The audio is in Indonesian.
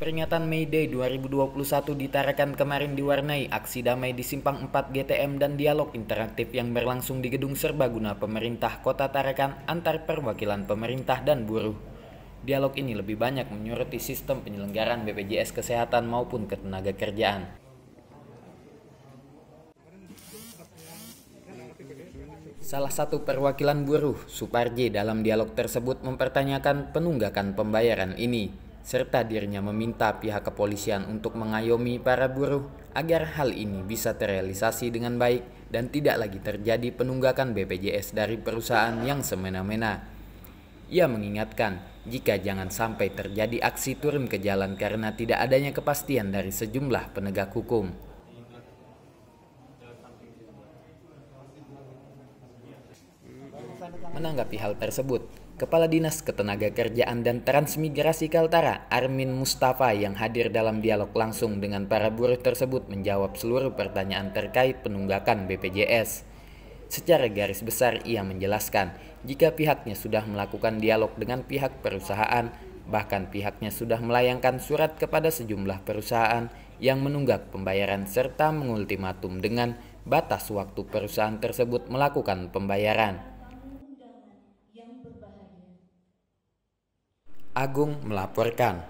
Peringatan May Day 2021 ditarakan kemarin diwarnai aksi damai di Simpang 4 GTM dan dialog interaktif yang berlangsung di Gedung Serbaguna Pemerintah Kota Tarakan antar perwakilan pemerintah dan buruh. Dialog ini lebih banyak menyoroti sistem penyelenggaraan BPJS Kesehatan maupun ketenaga kerjaan. Salah satu perwakilan buruh, Suparji, dalam dialog tersebut mempertanyakan penunggakan pembayaran ini serta dirinya meminta pihak kepolisian untuk mengayomi para buruh agar hal ini bisa terrealisasi dengan baik dan tidak lagi terjadi penunggakan BPJS dari perusahaan yang semena-mena. Ia mengingatkan jika jangan sampai terjadi aksi turun ke jalan karena tidak adanya kepastian dari sejumlah penegak hukum. Menanggapi hal tersebut, Kepala Dinas Ketenagakerjaan dan Transmigrasi Kaltara Armin Mustafa yang hadir dalam dialog langsung dengan para buruh tersebut menjawab seluruh pertanyaan terkait penunggakan BPJS. Secara garis besar ia menjelaskan jika pihaknya sudah melakukan dialog dengan pihak perusahaan, bahkan pihaknya sudah melayangkan surat kepada sejumlah perusahaan yang menunggak pembayaran serta mengultimatum dengan batas waktu perusahaan tersebut melakukan pembayaran. Agung melaporkan.